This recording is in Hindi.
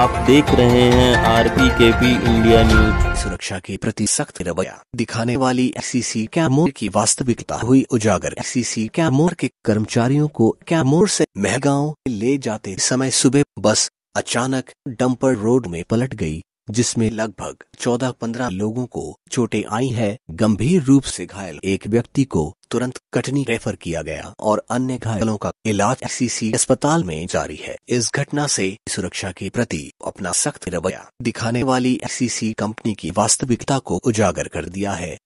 आप देख रहे हैं R P K P India news सुरक्षा के प्रति सख्त रवैया दिखाने वाली एसीसी कैमोर की वास्तविकता हुई उजागर एसीसी कैमोर के कर्मचारियों को कैमोर से महगांव ले जाते समय सुबह बस अचानक डंपर रोड में पलट गई जिसमें लगभग 14-15 लोगों को चोटें आई है गंभीर रूप से घायल एक व्यक्ति को तुरंत कटनी रेफर किया गया और अन्य घायलों का इलाज सी अस्पताल में जारी है इस घटना से सुरक्षा के प्रति अपना सख्त रवैया दिखाने वाली सी कंपनी की वास्तविकता को उजागर कर दिया है